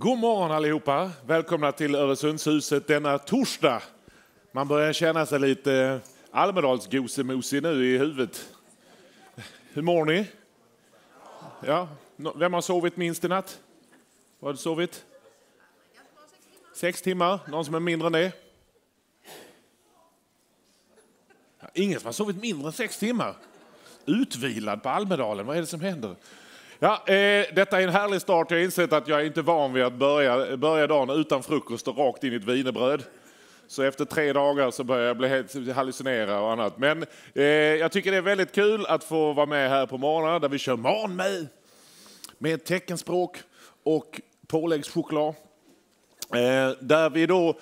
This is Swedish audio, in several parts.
God morgon allihopa! Välkomna till Öresundshuset denna torsdag. Man börjar känna sig lite Almedalsgosemosig nu i huvudet. Hur mår ni? Ja. Vem har sovit minst i natt? Vad har du sovit? Sex timmar? Någon som är mindre än det? Ingen som har sovit mindre än sex timmar? Utvilad på Almedalen, vad är det som händer? Ja, eh, detta är en härlig start. Jag har insett att jag är inte van vid att börja, börja dagen utan frukost och rakt in i ett vinerbröd. Så efter tre dagar så börjar jag bli helt hallucinera och annat. Men eh, jag tycker det är väldigt kul att få vara med här på morgonen där vi kör morgon med, med teckenspråk och påläggschoklad. Eh, där vi då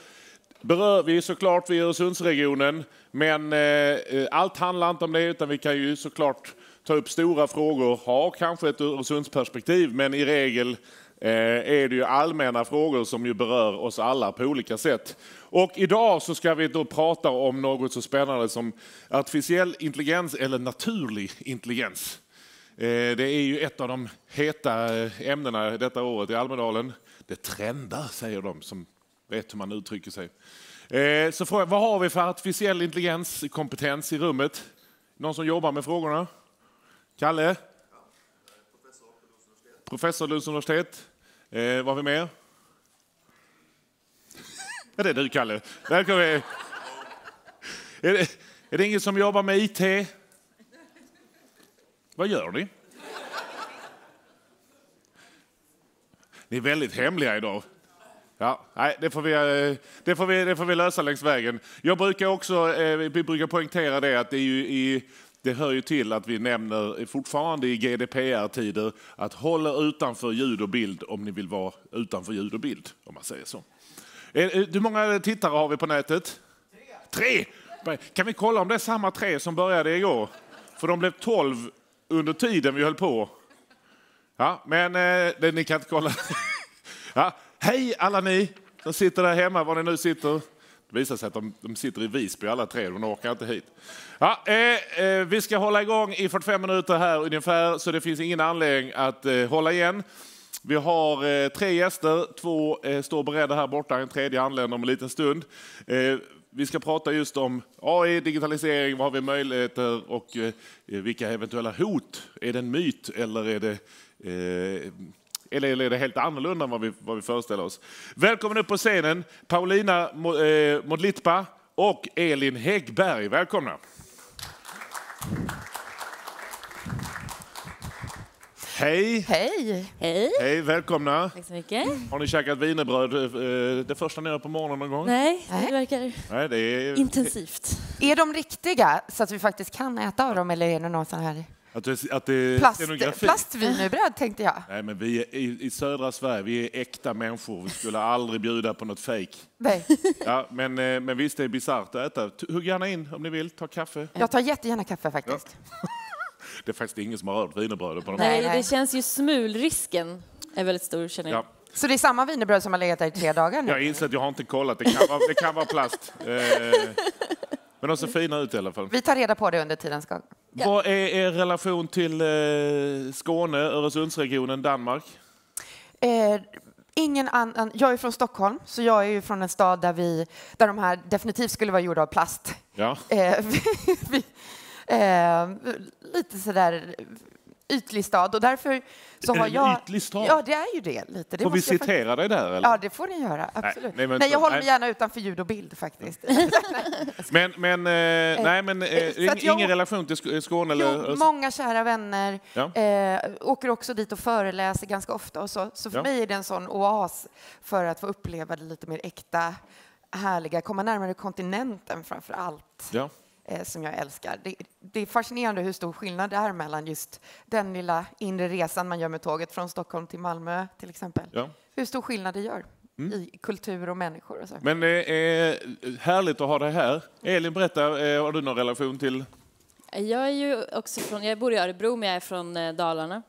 berör vi såklart vid Öresundsregionen, men eh, allt handlar inte om det utan vi kan ju såklart Ta upp stora frågor, har kanske ett Öresundsperspektiv, men i regel eh, är det ju allmänna frågor som ju berör oss alla på olika sätt. Och idag så ska vi då prata om något så spännande som artificiell intelligens eller naturlig intelligens. Eh, det är ju ett av de heta eh, ämnena detta året i Almedalen. Det trendar, säger de som vet hur man uttrycker sig. Så vad har vi för artificiell intelligens, kompetens i rummet? Någon som jobbar med frågorna? Kalle? Ja, professor på Lunds universitet. Professor Lunds universitet. Eh, vad har vi mer? Ja, det är du, Kalle. Välkommen. Är det, är det ingen som jobbar med IT? Vad gör ni? Ni är väldigt hemliga idag. Ja, nej, det, får vi, eh, det, får vi, det får vi lösa längs vägen. Jag brukar också eh, vi brukar poängtera det att det är ju i det hör ju till att vi nämner fortfarande i GDPR-tider att håll utanför ljud och bild om ni vill vara utanför ljud och bild, om man säger så. Eh, eh, hur många tittare har vi på nätet? Tre! tre. Kan vi kolla om det är samma tre som började igår? För de blev tolv under tiden vi höll på. Ja, men eh, det, ni kan inte kolla. Ja. Hej alla ni som sitter där hemma, var ni nu sitter. Det visar sig att de, de sitter i Visby alla tre, de åker inte hit. Ja, eh, eh, vi ska hålla igång i 45 minuter här ungefär, så det finns ingen anledning att eh, hålla igen. Vi har eh, tre gäster, två eh, står beredda här borta, en tredje anländer om en liten stund. Eh, vi ska prata just om AI, digitalisering, vad har vi möjligheter och vilka eventuella hot? Är det en myt eller är det eller är det helt annorlunda än vad vi, vad vi föreställer oss? Välkommen upp på scenen, Paulina Modlitpa eh, och Elin Häggberg. Välkomna! Hej! Hej! Hej! Hej, välkomna! Tack så mycket. Har ni käkat vinerbröd eh, det första ni gör på morgonen någon gång? Nej, det verkar Nej, det är... intensivt. Är de riktiga så att vi faktiskt kan äta av dem eller är det någon sån här? Att det, att det Plast, plastvinerbröd tänkte jag. Nej, men vi är, i, i, södra Sverige, vi är äkta människor. Vi skulle aldrig bjuda på något fejk. Ja, men, eh, men visst, det är bisarrt att äta. Hugg gärna in om ni vill, ta kaffe. Jag tar jättegärna kaffe faktiskt. Ja. Det är faktiskt ingen som har rört wienerbrödet. på något Nej, det känns ju smulrisken är väldigt stor känner jag. Så det är samma wienerbröd som har legat där i tre dagar nu? Jag inser att jag har inte kollat, det kan vara, det kan vara plast. Eh, men de ser fina ut i alla fall. Vi tar reda på det under tidens gång. Ja. Vad är er relation till eh, Skåne, Öresundsregionen, Danmark? Eh, ingen annan. Jag är från Stockholm, så jag är ju från en stad där, vi, där de här definitivt skulle vara gjorda av plast. Ja. Eh, vi, vi, eh, lite sådär ytlig stad och därför så har jag... Ytlig stad? Ja, det är ju det. lite. Det får vi citera jag... dig där? Eller? Ja, det får ni göra. Absolut. Nej, nej, nej jag håller mig gärna utanför ljud och bild faktiskt. men men, eh, eh, nej, men eh, eh ingen jag... relation till eh, Skåne? Jo, många kära vänner. Ja. Eh, åker också dit och föreläser ganska ofta och så. Så för ja. mig är det en sån oas för att få uppleva det lite mer äkta, härliga, komma närmare kontinenten framför allt. Ja. Eh, som jag älskar. Det, det, är fascinerande hur stor skillnad det är mellan just den lilla inre resan man gör med tåget från Stockholm till Malmö till exempel. Ja. Hur stor skillnad det gör. Mm. i kultur och människor. Och Men det är härligt att ha det här. Elin, berätta, eh, har du någon relation till? Jag är ju också från, jag bor i Örebro men jag är från eh, Dalarna.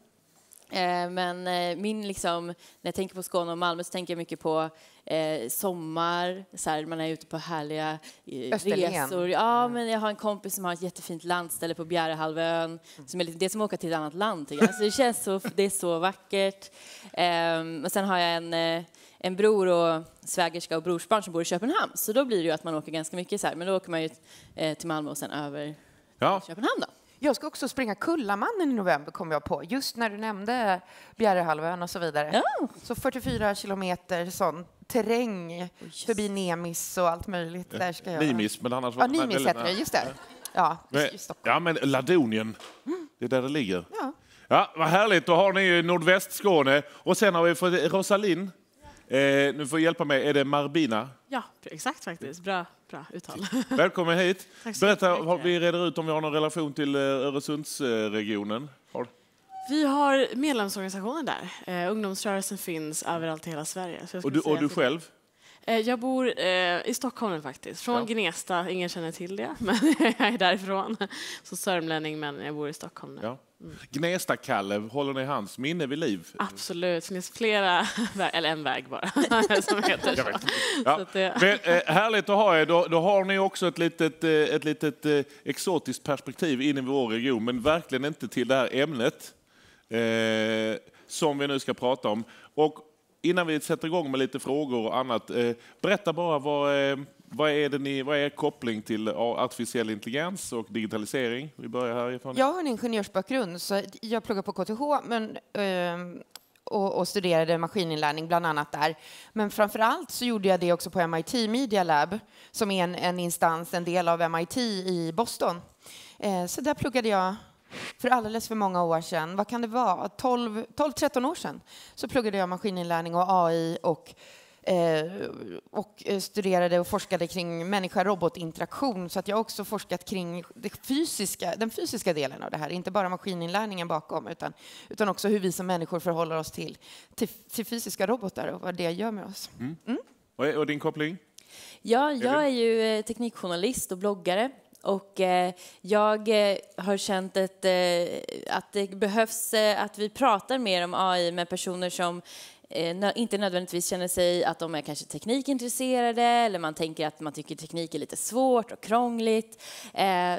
Eh, men eh, min, liksom, när jag tänker på Skåne och Malmö så tänker jag mycket på eh, sommar, så här, man är ute på härliga eh, resor. Ja, mm. men jag har en kompis som har ett jättefint landställe på Bjärehalvön. Som är lite, det är som att åka till ett annat land, jag. Så det känns så, det är så vackert. Eh, och sen har jag en, eh, en bror och svägerska och brorsbarn som bor i Köpenhamn. Så då blir det ju att man åker ganska mycket så här. Men då åker man ju till Malmö och sen över ja. Köpenhamn då. Jag ska också springa Kullamannen i november, kom jag på, just när du nämnde Bjärehalvön och så vidare. Oh. Så 44 kilometer sån terräng oh, förbi Nemis och allt möjligt. Där ska jag... Nimis, men annars... Ja, Nimis heter det, just det. Ja, ja, men Ladonien, det är där det ligger. Ja. ja, vad härligt. Då har ni ju nordvästskåne. Och sen har vi fått Rosalind. Eh, nu får hjälpa mig, är det Marbina? Ja, exakt faktiskt. Bra, bra uttal. Välkommen hit. Berätta, har vi reder ut om vi har någon relation till eh, Öresundsregionen? Har... Vi har medlemsorganisationen där. Eh, ungdomsrörelsen finns överallt i hela Sverige. och du, och du själv? Eh, jag bor eh, i Stockholm faktiskt, från ja. Gnesta. Ingen känner till det, men jag är därifrån. Så sörmlänning, men jag bor i Stockholm nu. Ja. Mm. Gnesta-Kalle, håller ni hans minne vid liv? Absolut, det finns flera, eller en väg bara, som heter så. Ja. så det... Men, eh, härligt att ha er. Då, då, har ni också ett litet, eh, ett litet exotiskt perspektiv in i vår region, men verkligen inte till det här ämnet eh, som vi nu ska prata om. Och innan vi sätter igång med lite frågor och annat, eh, berätta bara vad, eh, vad är, det ni, vad är er koppling till artificiell intelligens och digitalisering? Vi börjar härifrån. Jag har en ingenjörsbakgrund, så jag pluggar på KTH men, ehm, och, och studerade maskininlärning bland annat där. Men framför allt så gjorde jag det också på MIT Media Lab som är en, en instans, en del av MIT i Boston. Eh, så där pluggade jag för alldeles för många år sedan, vad kan det vara, 12-13 år sedan, så pluggade jag maskininlärning och AI och eh, och eh, studerade och forskade kring människa-robotinteraktion så att jag också forskat kring fysiska, den fysiska delen av det här, inte bara maskininlärningen bakom utan, utan också hur vi som människor förhåller oss till, till, till fysiska robotar och vad det gör med oss. Mm. Mm. Och, och din koppling? Ja, jag är ju eh, teknikjournalist och bloggare och eh, jag eh, har känt ett, eh, att det behövs att vi pratar mer om AI med personer som inte nödvändigtvis känner sig att de är kanske teknikintresserade eller man tänker att man tycker teknik är lite svårt och krångligt.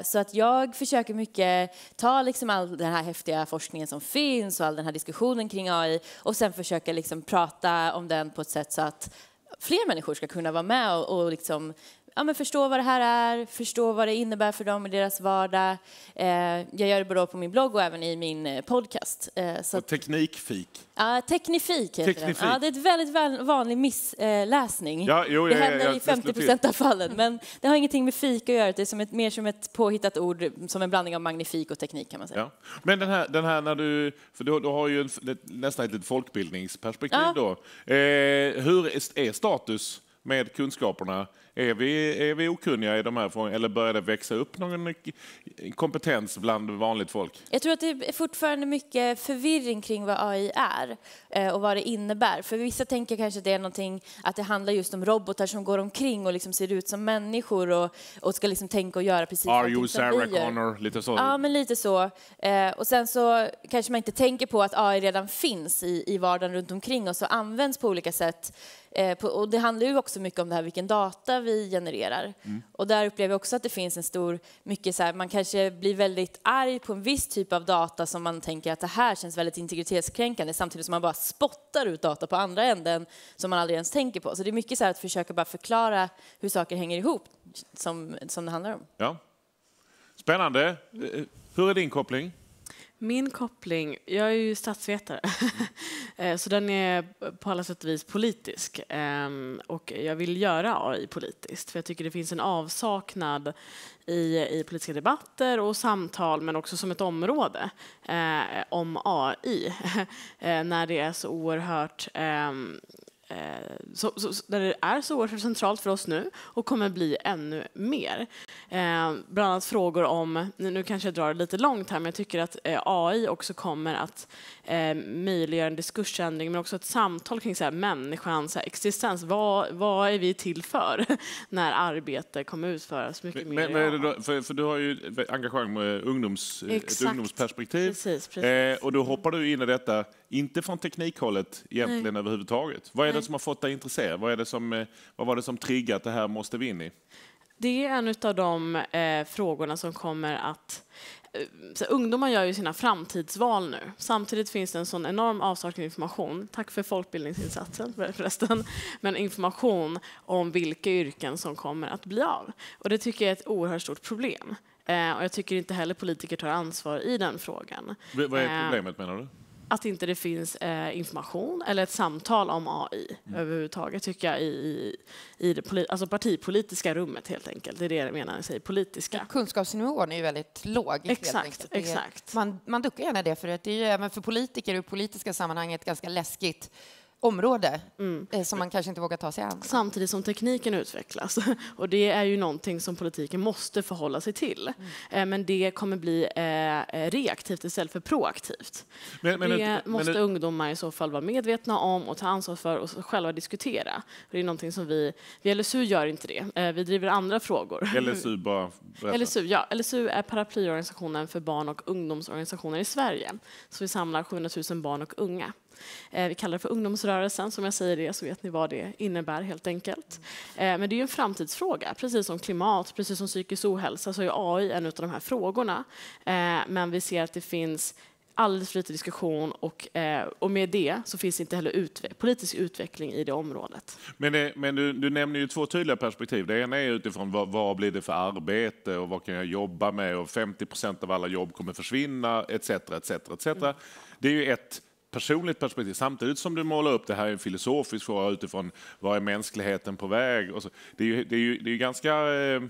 Så att jag försöker mycket ta liksom all den här häftiga forskningen som finns och all den här diskussionen kring AI och sen försöka liksom prata om den på ett sätt så att fler människor ska kunna vara med och, och liksom ja, men förstå vad det här är, förstå vad det innebär för dem i deras vardag. Eh, jag gör det både på min blogg och även i min eh, podcast. Eh, så att, teknikfik. Ja, teknifik heter teknifik. den. Ja, det är ett väldigt vanlig missläsning. Ja, jo, det händer jag, jag, i 50 procent av fallen, men det har ingenting med fik att göra. Det är som ett, mer som ett påhittat ord, som en blandning av magnifik och teknik kan man säga. Ja. Men den här, den här när du, för du, du har ju en, nästan ett folkbildningsperspektiv ja. då. Eh, hur är status med kunskaperna är vi, är vi okunniga i de här frågorna eller börjar det växa upp någon kompetens bland vanligt folk? Jag tror att det är fortfarande mycket förvirring kring vad AI är eh, och vad det innebär. För vissa tänker kanske att det är någonting, att det handlar just om robotar som går omkring och liksom ser ut som människor och, och ska liksom tänka och göra precis Are you Sarah Connor? Lite så? Ja, men lite så. Eh, och sen så kanske man inte tänker på att AI redan finns i, i vardagen runt omkring oss och används på olika sätt Eh, och det handlar ju också mycket om det här vilken data vi genererar. Mm. Och där upplever jag också att det finns en stor, mycket så här, man kanske blir väldigt arg på en viss typ av data som man tänker att det här känns väldigt integritetskränkande samtidigt som man bara spottar ut data på andra änden som man aldrig ens tänker på. Så det är mycket så att försöka bara förklara hur saker hänger ihop som, som det handlar om. Ja. Spännande. Eh, hur är din koppling? Min koppling, jag är ju statsvetare, eh, så den är på alla sätt och vis politisk. Ehm, och jag vill göra AI politiskt, för jag tycker det finns en avsaknad i, i politiska debatter och samtal, men också som ett område eh, om AI, eh, när det är så oerhört ehm, Eh, så, så, där det är så oerhört centralt för oss nu och kommer bli ännu mer. Eh, bland annat frågor om, nu kanske jag drar det lite långt här, men jag tycker att eh, AI också kommer att eh, möjliggöra en diskursändring, men också ett samtal kring så här, människans så här, existens. Vad, vad är vi till för när arbete kommer utföras mycket men, mer? Men, då, för, för, du har ju engagemang med ungdoms, Exakt. ett ungdomsperspektiv precis, precis. Eh, och då hoppar du in i detta inte från teknikhållet egentligen Nej. överhuvudtaget. Vad är Nej. det som har fått dig intresserad? Vad, är det som, eh, vad var det som triggat det här måste vi in i? Det är en av de eh, frågorna som kommer att eh, så ungdomar gör ju sina framtidsval nu. Samtidigt finns det en sån enorm avsaknad av information, tack för folkbildningsinsatsen förresten, men information om vilka yrken som kommer att bli av. Och det tycker jag är ett oerhört stort problem. Eh, och jag tycker inte heller politiker tar ansvar i den frågan. V vad är eh. problemet menar du? att inte det finns eh, information eller ett samtal om AI mm. överhuvudtaget tycker jag i, i det alltså partipolitiska rummet helt enkelt. Det är det jag menar när jag säger politiska. Kunskapsnivån är ju väldigt låg. Exakt, exakt. Är, man, man duckar gärna det för att det är ju även för politiker i politiska sammanhanget ganska läskigt område mm. Eh, som man kanske inte vågar ta sig an. Samtidigt som tekniken utvecklas. Och det är ju någonting som politiken måste förhålla sig till. Mm. Eh, men det kommer bli eh, reaktivt istället för proaktivt. Men, men, det men, måste ungdomar i så fall vara medvetna om och ta ansvar för och själva diskutera. Det är någonting som vi, vi LSU gör inte det. Vi driver andra frågor. LSU bara berätta. LSU, ja. LSU är paraplyorganisationen för barn och ungdomsorganisationer i Sverige. Så vi samlar 700 000 barn och unga. Eh, vi kallar det för ungdomsrörelsen. Som jag säger det så vet ni vad det innebär helt enkelt. Eh, men det är ju en framtidsfråga, precis som klimat, precis som psykisk ohälsa så är AI en av de här frågorna. Eh, men vi ser att det finns alldeles för lite diskussion och, eh, och med det så finns inte heller utve politisk utveckling i det området. Men, det, men du, du, nämner ju två tydliga perspektiv. Det ena är utifrån vad, vad, blir det för arbete och vad kan jag jobba med och 50 procent av alla jobb kommer försvinna etc. etcetera, etcetera. Mm. Det är ju ett personligt perspektiv, samtidigt som du målar upp det här i en filosofisk fråga utifrån var är mänskligheten på väg? och Så, det, är ju, det, är det är ganska... Eh,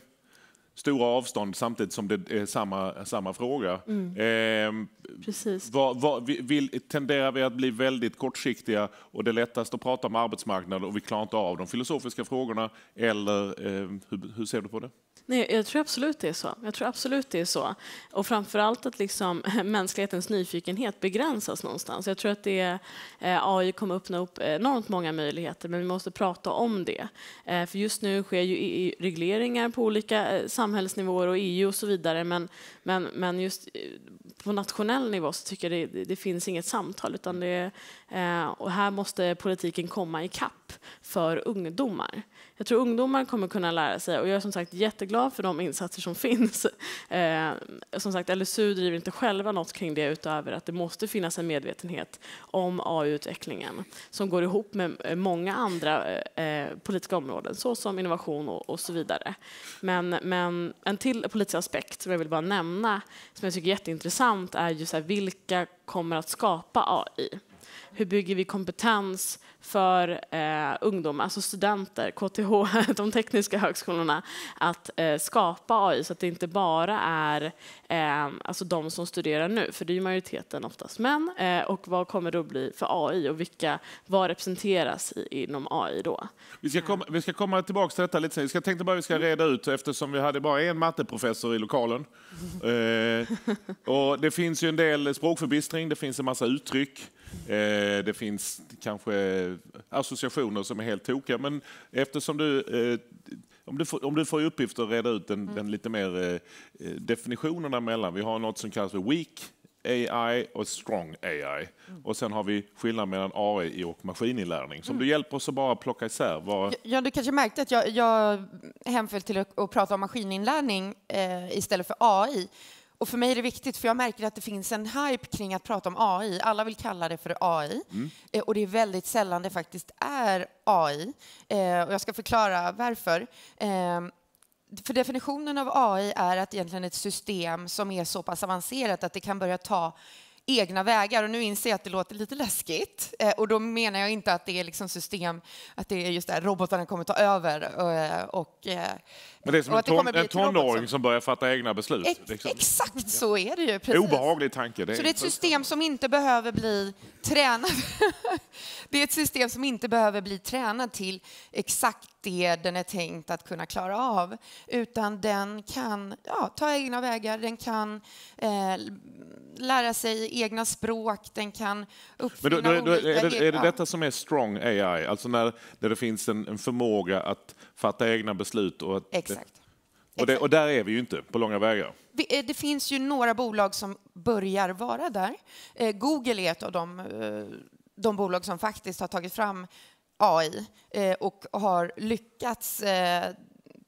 stora avstånd samtidigt som det är samma, samma fråga. Mm. Eh, Precis. Vad, vad, vi, vill, tenderar vi att bli väldigt kortsiktiga och det är lättast att prata om arbetsmarknaden och vi klarar inte av de filosofiska frågorna? Eller eh, hur, hur, ser du på det? Nej, jag tror absolut det är så. Jag tror absolut det är så. Och framförallt att liksom, mänsklighetens nyfikenhet begränsas någonstans. Jag tror att det, eh, AI kommer öppna upp enormt många möjligheter men vi måste prata om det. Eh, för just nu sker ju regleringar på olika sammanhang eh, samhällsnivåer och EU och så vidare. Men, men, men just eh, på nationell nivå så tycker jag det, det finns inget samtal utan det, Eh, och här måste politiken komma i kapp för ungdomar. Jag tror ungdomar kommer kunna lära sig och jag är som sagt jätteglad för de insatser som finns. Eh, som sagt, LSU driver inte själva något kring det utöver att det måste finnas en medvetenhet om ai utvecklingen som går ihop med eh, många andra eh, eh, politiska områden såsom innovation och, och så vidare. Men, men, en till politisk aspekt som jag vill bara nämna som jag tycker är jätteintressant är ju så här, vilka kommer att skapa AI? hur bygger vi kompetens för eh, ungdomar, alltså studenter, KTH, de tekniska högskolorna, att eh, skapa AI så att det inte bara är eh, alltså de som studerar nu, för det är ju majoriteten oftast män, eh, och vad kommer det att bli för AI och vilka, vad representeras i, inom AI då? Vi ska, komma, vi ska komma tillbaka till detta lite senare. Jag tänkte bara vi ska mm. reda ut, eftersom vi hade bara en matteprofessor i lokalen. Eh, och det finns ju en del språkförbistring, det finns en massa uttryck. Eh, det finns kanske associationer som är helt tokiga, men eftersom du eh, om du, får, om du får i uppgift att reda ut den, mm. den lite mer eh, eh definitionerna mellan. Vi har något som kallas för weak AI och strong AI. Mm. Och sen har vi skillnad mellan AI och maskininlärning. Så om mm. du hjälper oss att bara plocka isär. Var... Ja, du kanske märkte att jag, jag hemföll till att, att prata om maskininlärning eh, istället för AI. Och för mig är det viktigt, för jag märker att det finns en hype kring att prata om AI. Alla vill kalla det för AI. Mm. Eh, och det är väldigt sällan det faktiskt är AI. Eh, och jag ska förklara varför. Eh, för definitionen av AI är att egentligen ett system som är så pass avancerat att det kan börja ta egna vägar. Och nu inser jag att det låter lite läskigt. Eh, och då menar jag inte att det är liksom system, att det är just det här, robotarna kommer ta över eh, och, och eh, men det är som en, ton, en tonåring som börjar fatta egna beslut. Ex liksom. Exakt så är det ju. Precis. Obehaglig tanke. Det så det är ett system som inte behöver bli tränat. det är ett system som inte behöver bli tränad till exakt det den är tänkt att kunna klara av, utan den kan ja, ta egna vägar, den kan eh, lära sig egna språk, den kan uppfinna Men då, då, då, olika... Är det, är det detta som är strong AI, alltså när, när det finns en, en förmåga att fatta egna beslut. Och Exakt. och, det, och, där är vi ju inte på långa vägar. Eh, det finns ju några bolag som börjar vara där. Eh, Google är ett av de, eh, de bolag som faktiskt har tagit fram AI och har lyckats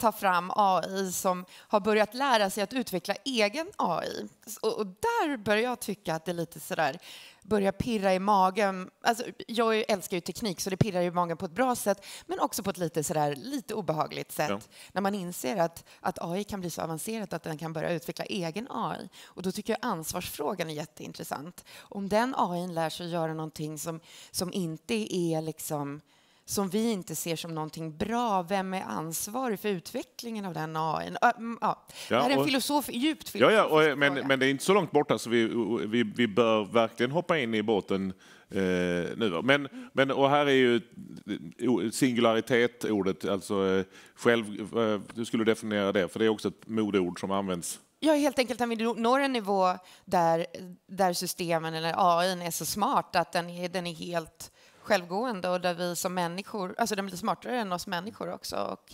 ta fram AI som har börjat lära sig att utveckla egen AI. Och, och där börjar jag tycka att det är lite sådär börjar pirra i magen. Alltså, jag älskar ju teknik, så det pirrar i magen på ett bra sätt, men också på ett lite, sådär, lite obehagligt sätt. Ja. När man inser att, att AI kan bli så avancerat att den kan börja utveckla egen AI. Och då tycker jag ansvarsfrågan är jätteintressant. Om den AI lär sig göra någonting som, som inte är liksom som vi inte ser som någonting bra. Vem är ansvarig för utvecklingen av den AI? Ja, mm, ja, det här är en filosof, djupt filosofisk ja, ja, och, men, fråga. men det är inte så långt borta, så vi, vi, vi bör verkligen hoppa in i båten eh, nu. Men, men, och här är ju eh, singularitet ordet, alltså eh, själv, eh, hur skulle du definiera det? För det är också ett modeord som används. Ja, helt enkelt när vi når en nivå där, där systemen eller AI är så smart att den är, den är helt självgående och där vi som människor, alltså den blir smartare än oss människor också och,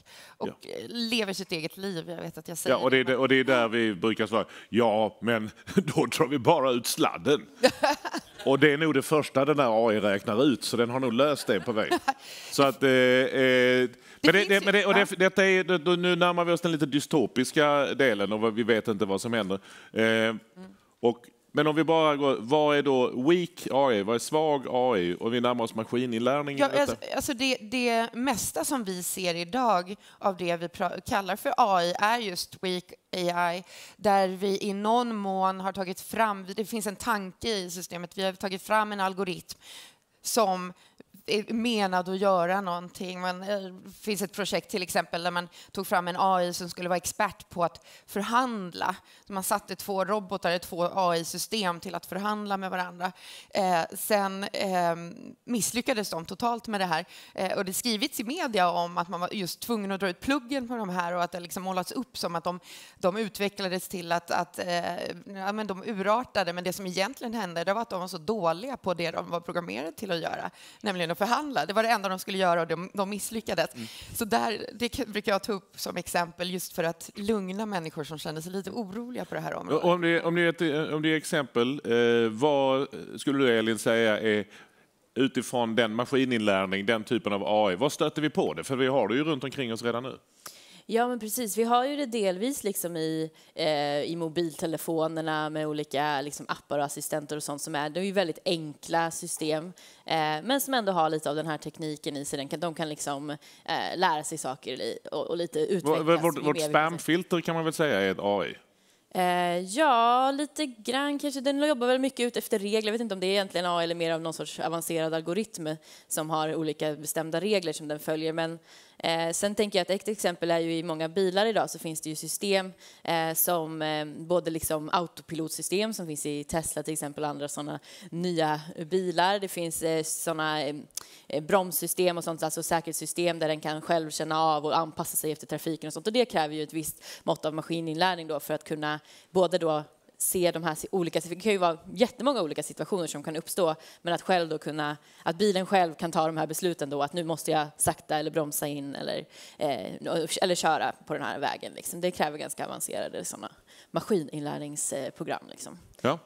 och ja. lever sitt eget liv. Jag vet att jag säger ja, och det. Är, det, och det är där vi brukar svara, ja men då drar vi bara ut sladden. och det är nog det första den där AI räknar ut så den har nog löst det på väg. så att, eh, eh, men det, det, men det, och det, detta är, nu närmar vi oss den lite dystopiska delen och vi vet inte vad som händer. Eh, mm. Och men om vi bara går, vad är då weak AI, vad är svag AI? Och vi närmar oss maskininlärning. Ja, alltså, alltså, det, det mesta som vi ser idag av det vi kallar för AI är just weak AI, där vi i någon mån har tagit fram, det finns en tanke i systemet, vi har tagit fram en algoritm som menad att göra någonting. Man, eh, det finns ett projekt till exempel där man tog fram en AI som skulle vara expert på att förhandla. Man satte två robotar i två AI-system till att förhandla med varandra. Eh, sen ehm, misslyckades de totalt med det här eh, och det skrivits i media om att man var just tvungen att dra ut pluggen på de här och att det liksom målats upp som att de, de utvecklades till att, att eh, ja, men de urartade men det som egentligen hände det var att de var så dåliga på det de var programmerade till att göra, nämligen förhandla. Det var det enda de skulle göra och de, de misslyckades. Mm. Så där, det brukar jag ta upp som exempel just för att lugna människor som känner sig lite oroliga på det här området. Om du om det, är, ett, eh, om det är exempel, eh, vad skulle du Elin säga är utifrån den maskininlärning, den typen av AI, vad stöter vi på det? För vi har det ju runt omkring oss redan nu. Ja, men precis. Vi har ju det delvis liksom i, eh, i mobiltelefonerna med olika liksom, appar och assistenter och sånt som är. Det är ju väldigt enkla system, eh, men som ändå har lite av den här tekniken i sig. De kan liksom eh, lära sig saker och, och lite utvecklas. Vårt, vårt spamfilter kan man väl säga är ett AI? Eh, ja, lite grann kanske. Den jobbar väl mycket ut efter regler. Jag vet inte om det är egentligen AI eller mer av någon sorts avancerad algoritm som har olika bestämda regler som den följer. Men Eh, sen tänker jag att ett exempel är ju i många bilar idag så finns det ju system eh, som eh, både liksom autopilotsystem som finns i Tesla till exempel och andra sådana nya bilar. Det finns eh, sådana eh, eh, bromssystem och sånt, alltså säkerhetssystem där den kan själv känna av och anpassa sig efter trafiken och sånt och det kräver ju ett visst mått av maskininlärning då för att kunna både då se de här olika, det kan ju vara jättemånga olika situationer som kan uppstå, men att själv då kunna, att bilen själv kan ta de här besluten då, att nu måste jag sakta eller bromsa in eller, eh, eller köra på den här vägen. Liksom. Det kräver ganska avancerade sådana maskininlärningsprogram. Liksom. Ja.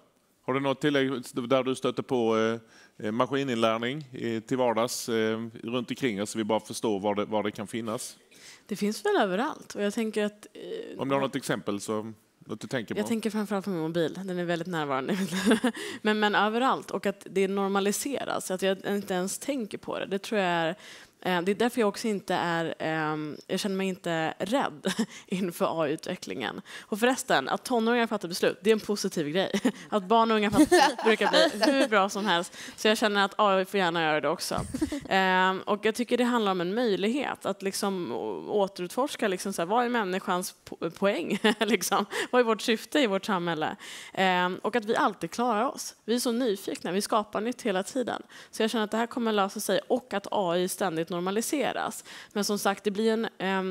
Har du något tillägg där du stöter på eh, eh maskininlärning eh, till vardags eh, runt omkring så vi bara förstår var det, var det kan finnas? Det finns väl överallt. Och jag tänker att, eh, Om du har något exempel så du tänker på? Jag tänker framförallt på min mobil. Den är väldigt närvarande. men, men överallt. Och att det normaliseras. Att jag inte ens tänker på det. Det tror jag är Eh, det är därför jag också inte är, ehm, jag känner mig inte rädd inför AI-utvecklingen. Och förresten, att tonåringar fattar beslut, det är en positiv grej. Att barn och unga fattar beslut brukar bli hur bra som helst. Så jag känner att AI får gärna göra det också. Ehm, och jag tycker det handlar om en möjlighet att liksom återutforska liksom så här, vad är människans poäng? liksom. Vad är vårt syfte i vårt samhälle? Ehm, och att vi alltid klarar oss. Vi är så nyfikna, vi skapar nytt hela tiden. Så jag känner att det här kommer lösa sig och att AI ständigt normaliseras. Men som sagt, det blir en,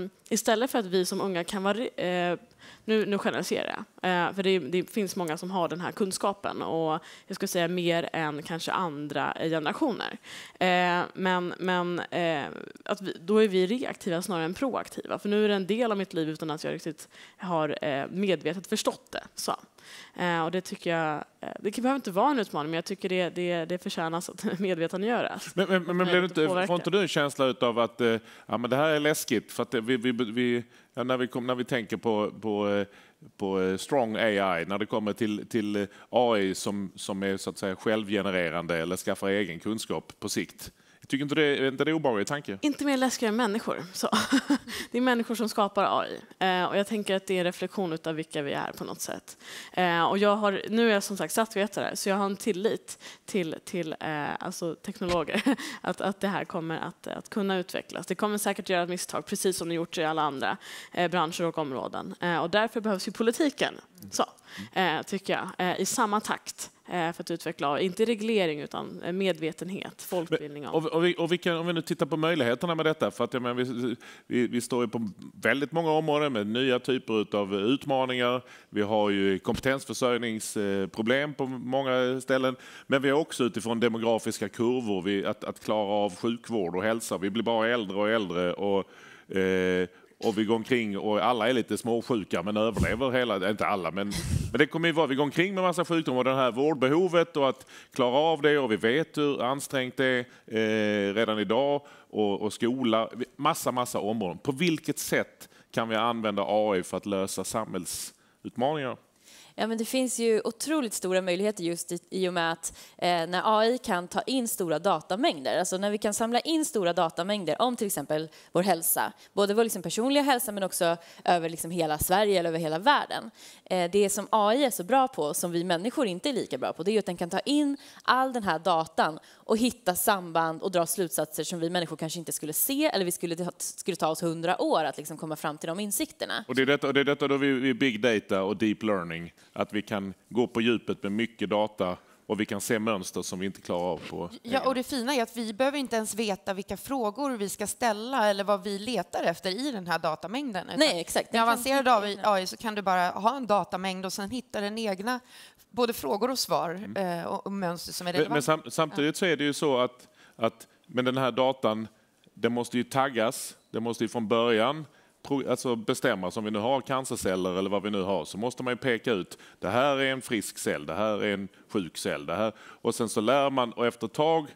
eh, istället för att vi som unga kan vara... Eh, nu, nu generaliserar jag, eh, för det, det, finns många som har den här kunskapen och jag skulle säga mer än kanske andra generationer. Eh, men men eh, att vi, då är vi reaktiva snarare än proaktiva, för nu är det en del av mitt liv utan att jag riktigt har eh, medvetet förstått det. Så. Eh, och det tycker jag, eh, det behöver inte vara en utmaning, men jag tycker det, det, det förtjänas att medvetandegöras. Men, men, men, men inte, får inte du en känsla av att eh, ja, men det här är läskigt? För att vi, vi, vi, ja, när, vi kom, när vi tänker på, på, eh, på eh, strong AI, när det kommer till, till AI som, som är så att säga självgenererande eller skaffar egen kunskap på sikt, Tycker inte det, inte det är obehaglig tanke? Inte mer läskiga än människor. Så. det är människor som skapar AI. Eh, och jag tänker att det är en reflektion av vilka vi är på något sätt. Eh, och jag har, nu är jag som sagt statsvetare, så jag har en tillit till, till eh, alltså teknologer att, att det här kommer att, att kunna utvecklas. Det kommer säkert göra misstag, precis som det gjort i alla andra branscher och områden. och därför behövs ju politiken. Så eh, tycker jag, eh, i samma takt eh, för att utveckla, inte reglering utan eh, medvetenhet, folkbildning. Men, och, och, vi, och vi kan, om vi nu tittar på möjligheterna med detta, för att jag menar, vi, vi, vi, står ju på väldigt många områden med nya typer av utmaningar. Vi har ju kompetensförsörjningsproblem på många ställen, men vi har också utifrån demografiska kurvor, vi, att, att klara av sjukvård och hälsa. Vi blir bara äldre och äldre. Och, eh, och vi går omkring och alla är lite småsjuka men överlever hela, inte alla men, men det kommer ju vara, vi går omkring med massa sjukdomar och det här vårdbehovet och att klara av det och vi vet hur ansträngt det är eh, redan idag och, och skola, massa massa områden. På vilket sätt kan vi använda AI för att lösa samhällsutmaningar? Ja, men det finns ju otroligt stora möjligheter just i, i och med att eh, när AI kan ta in stora datamängder, alltså när vi kan samla in stora datamängder om till exempel vår hälsa, både vår liksom personliga hälsa men också över liksom hela Sverige eller över hela världen. Eh, det som AI är så bra på, som vi människor inte är lika bra på, det är att den kan ta in all den här datan och hitta samband och dra slutsatser som vi människor kanske inte skulle se eller vi skulle, skulle ta oss hundra år att liksom komma fram till de insikterna. Och det är detta, det är detta då vi, vi big data och deep learning att vi kan gå på djupet med mycket data och vi kan se mönster som vi inte klarar av på... Ja, och det fina är att vi behöver inte ens veta vilka frågor vi ska ställa eller vad vi letar efter i den här datamängden. Nej, exakt. Med avancerad AI, AI så kan du bara ha en datamängd och sen hitta den egna, både frågor och svar mm. Eh, och, och, mönster som är relevant. Men, sam, samtidigt så är det ju så att, att med den här datan, den måste ju taggas, den måste ju från början alltså bestämma, som vi nu har cancerceller eller vad vi nu har, så måste man ju peka ut det här är en frisk cell, det här är en sjuk cell. Det här. Och sen så lär man och efter ett tag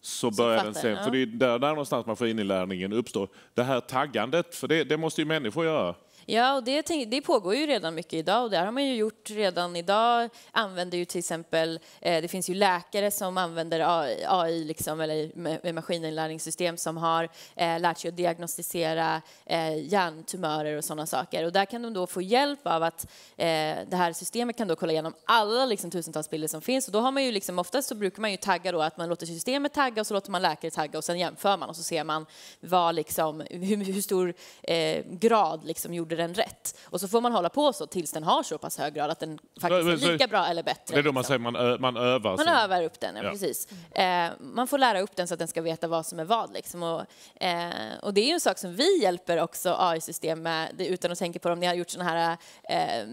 så börjar så den sen, ja. för det är där, där någonstans maskininlärningen uppstår. Det här taggandet, för det, det måste ju människor göra. Ja, och det, det pågår ju redan mycket idag och det har man ju gjort redan idag. Använder ju till exempel, eh, det finns ju läkare som använder AI, liksom, eller maskininlärningssystem som har eh, lärt sig att diagnostisera eh, hjärntumörer och sådana saker. Och där kan de då få hjälp av att eh, det här systemet kan då kolla igenom alla liksom, tusentals bilder som finns och då har man ju liksom, oftast så brukar man ju tagga då att man låter systemet tagga och så låter man läkare tagga och sen jämför man och så ser man vad liksom, hur, hur stor eh, grad liksom gjorde gjorde den rätt. Och så får man hålla på så tills den har så pass hög grad att den faktiskt är lika bra eller bättre. Det är då man liksom. säger man, man övar. Man så. övar upp den, ja, ja. precis. Eh, man får lära upp den så att den ska veta vad som är vad. Liksom. Och, eh, och det är ju en sak som vi hjälper också AI-system med, utan att tänka på om ni har gjort sådana här eh,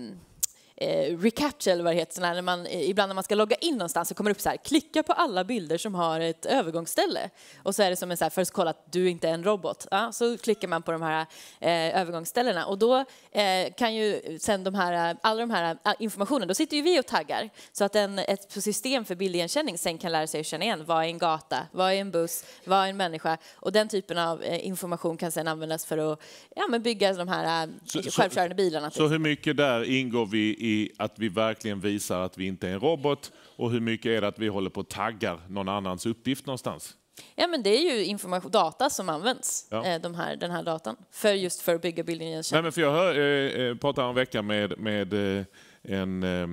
eh, recaptcha eller vad det heter, när man, ibland när man ska logga in någonstans så kommer det upp så här, klicka på alla bilder som har ett övergångsställe. Och så är det som en så här, för att kolla att du inte är en robot, ja, så klickar man på de här eh, övergångsställena och då eh, kan ju sen de här, alla de här eh, informationen, då sitter ju vi och taggar så att en, ett system för bildigenkänning sen kan lära sig att känna igen, vad är en gata, vad är en buss, vad är en människa och den typen av eh, information kan sen användas för att ja, men bygga de här eh, självkörande bilarna. så typ. hur mycket där ingår vi i att vi verkligen visar att vi inte är en robot och hur mycket är det att vi håller på och taggar någon annans uppgift någonstans? Ja, men det är ju information, data som används, ja. Eh, de här, den här datan, för just för att bygga bildigenkänning. Nej, men för jag hör, eh, eh pratade om veckan med, med eh, en eh,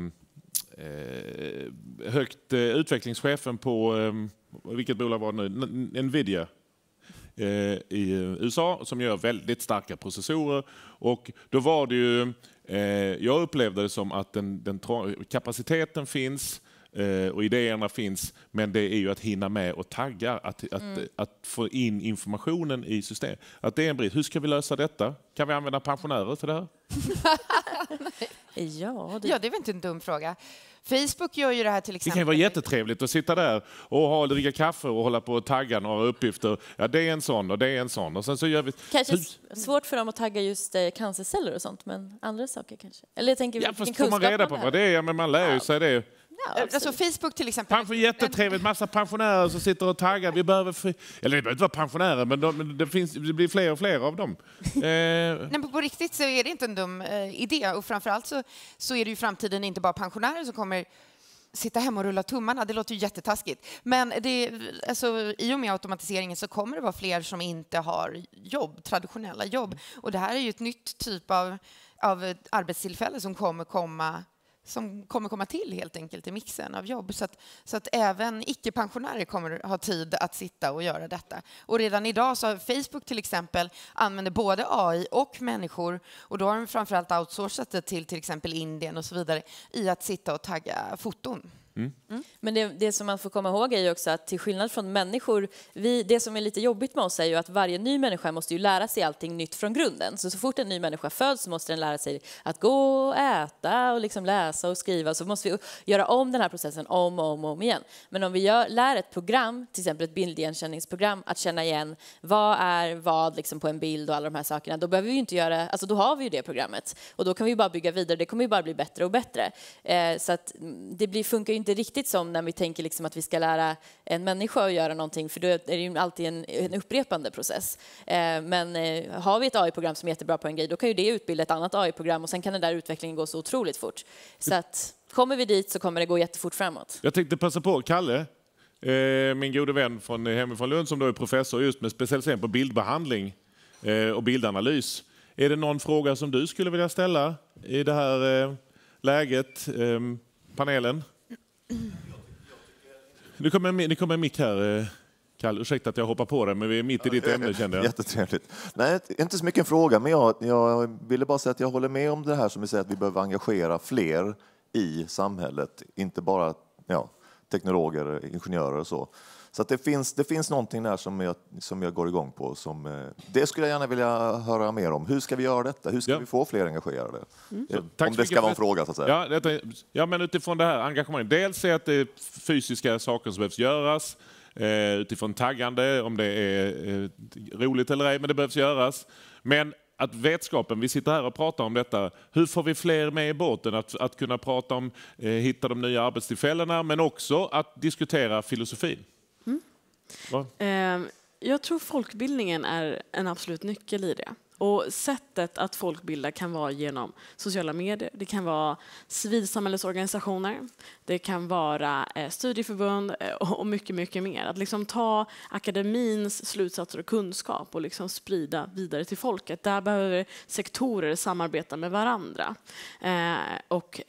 högt eh, utvecklingschefen på, eh, vilket bolag var det nu, Nvidia eh, i USA som gör väldigt starka processorer. Och då var det ju Eh, jag upplevde det som att den, den kapaciteten finns, eh, och idéerna finns, men det är ju att hinna med och tagga, att, att, mm. att få in informationen i systemet. Att det är en brist. Hur ska vi lösa detta? Kan vi använda pensionärer till det här? Ja, det... ja, det är väl inte en dum fråga. Facebook gör ju det här till exempel. Det kan vara jättetrevligt att sitta där och ha, dricka kaffe och hålla på och tagga några uppgifter. Ja, det är en sån och det är en sån. Och sen så gör vi... Kanske svårt för dem att tagga just eh, cancerceller och sånt, men andra saker kanske. Eller jag tänker, ja, fast får man reda på vad det är? Ja, men man lär ju sig det Ja, alltså Facebook till exempel. Pension, jättetrevligt, massa pensionärer som sitter och taggar. Vi behöver Eller det behöver inte vara pensionärer, men, de, men det, finns, det blir fler och fler av dem. eh. Nej, på riktigt så är det inte en dum eh, idé. Och framförallt så, så är det ju framtiden inte bara pensionärer som kommer sitta hemma och rulla tummarna, det låter ju jättetaskigt. Men det, alltså, i och med automatiseringen så kommer det vara fler som inte har jobb, traditionella jobb. Och det här är ju ett nytt typ av, av arbetstillfälle som kommer komma som kommer komma till helt enkelt i mixen av jobb så att, så att även icke-pensionärer kommer ha tid att sitta och göra detta. Och redan idag så har Facebook till exempel använder både AI och människor och då har de framförallt outsourcat det till till exempel Indien och så vidare i att sitta och tagga foton. Mm. Men det, det, som man får komma ihåg är ju också att till skillnad från människor, vi, det som är lite jobbigt med oss är ju att varje ny människa måste ju lära sig allting nytt från grunden. Så, så fort en ny människa föds så måste den lära sig att gå, äta och liksom läsa och skriva. Så måste vi göra om den här processen om och om, och om igen. Men om vi gör, lär ett program, till exempel ett bildigenkänningsprogram, att känna igen vad är vad liksom på en bild och alla de här sakerna, då behöver vi ju inte göra, alltså då har vi ju det programmet och då kan vi ju bara bygga vidare. Det kommer ju bara bli bättre och bättre. Eh, så att mm, det blir, funkar ju inte riktigt som när vi tänker liksom att vi ska lära en människa att göra någonting, för då är det ju alltid en, en upprepande process. Eh, men eh, har vi ett AI-program som är jättebra på en grej, då kan ju det utbilda ett annat AI-program och sen kan den där utvecklingen gå så otroligt fort. Så att kommer vi dit så kommer det gå jättefort framåt. Jag tänkte passa på, Kalle, eh, min gode vän från hemifrån Lund som då är professor just med specialisering på bildbehandling och bildanalys. Är det någon fråga som du skulle vilja ställa i det här läget, panelen? Nu kommer, en, det kommer en mick här. Eh, Kalle, ursäkta att jag hoppar på dig, men vi är mitt i ditt ämne kände jag. Jättetrevligt. Nej, inte så mycket en fråga, men jag, jag ville bara säga att jag håller med om det här som vi säger att vi behöver engagera fler i samhället, inte bara ja, teknologer, ingenjörer och så. Så det, finns, det finns någonting där som jag, som jag går igång på. Som, eh, det skulle jag gärna vilja höra mer om. Hur ska vi göra detta? Hur ska ja. vi få fler engagerade? Mm. om det ska vara en fråga. Så att säga. Ja, detta, ja, men utifrån det här engagemanget. Dels är att det är fysiska saker som behövs göras eh, utifrån taggande, om det är eh, roligt eller ej, men det behövs göras. Men att vetskapen, vi sitter här och pratar om detta, hur får vi fler med i båten? Att, att kunna prata om, eh, hitta de nya arbetstillfällena, men också att diskutera filosofin. Ehm, jag tror folkbildningen är en absolut nyckel i det. Och sättet att folkbilda kan vara genom sociala medier, det kan vara civilsamhällesorganisationer, det kan vara eh, studieförbund eh, och mycket, mycket mer. Att liksom ta akademins slutsatser och kunskap och liksom sprida vidare till folket. Där behöver sektorer samarbeta med varandra. Eh, och,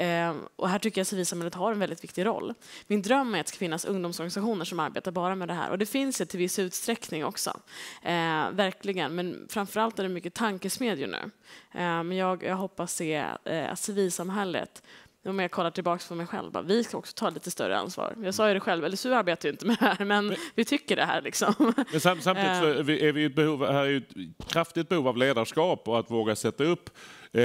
och här tycker jag civilsamhället har en väldigt viktig roll. Min dröm är att det ska finnas ungdomsorganisationer som arbetar bara med det här och det finns det till viss utsträckning också. verkligen, men framförallt är det mycket tankesmedjor nu. men jag, jag hoppas se att civilsamhället om jag kollar tillbaka på mig själv, bara, vi ska också ta lite större ansvar. Jag sa ju det själv, eller du arbetar ju inte med det här, men, vi tycker det här liksom. Men sam, samtidigt så eh. är vi, i vi ett kraftigt behov av ledarskap och att våga sätta upp eh,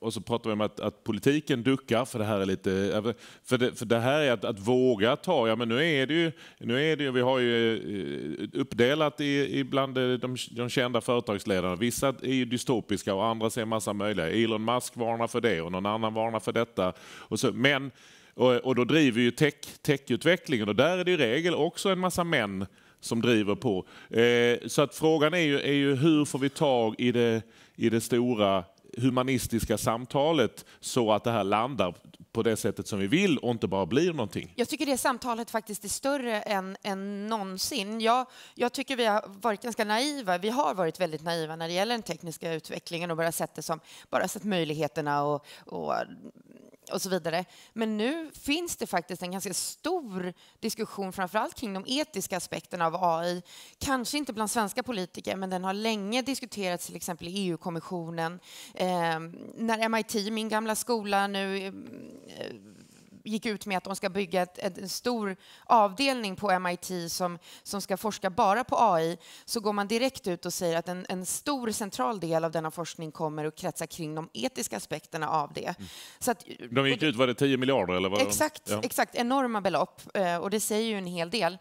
och så pratar vi om att, att, politiken duckar för det här är lite... För det, för det här är att, att, våga ta, ja men nu är det ju, nu är det ju, vi har ju eh, uppdelat i, i bland eh, de, de kända företagsledarna. Vissa är ju dystopiska och andra ser massa möjliga. Elon Musk varnar för det och någon annan varnar för detta. Och så, men, och, och då driver ju tech, techutvecklingen och där är det i regel också en massa män som driver på. Eh, så att frågan är ju, är ju hur får vi tag i det, i det stora humanistiska samtalet så att det här landar på det sättet som vi vill och inte bara blir någonting. Jag tycker det samtalet faktiskt är större än, än någonsin. Jag, jag tycker vi har varit ganska naiva. Vi har varit väldigt naiva när det gäller den tekniska utvecklingen och bara sett det som bara sett möjligheterna och, och och så vidare. Men nu finns det faktiskt en ganska stor diskussion, framförallt kring de etiska aspekterna av AI. Kanske inte bland svenska politiker, men den har länge diskuterats till exempel i EU-kommissionen. Eh, när MIT, min gamla skola, nu eh, gick ut med att de ska bygga ett, ett, en stor avdelning på MIT som, som ska forska bara på AI så går man direkt ut och säger att en, en stor central del av denna forskning kommer att kretsa kring de etiska aspekterna av det. Mm. Så att, de gick ut, var det 10 miljarder? Eller vad exakt, de, ja. exakt, enorma belopp eh, och det säger ju en hel del.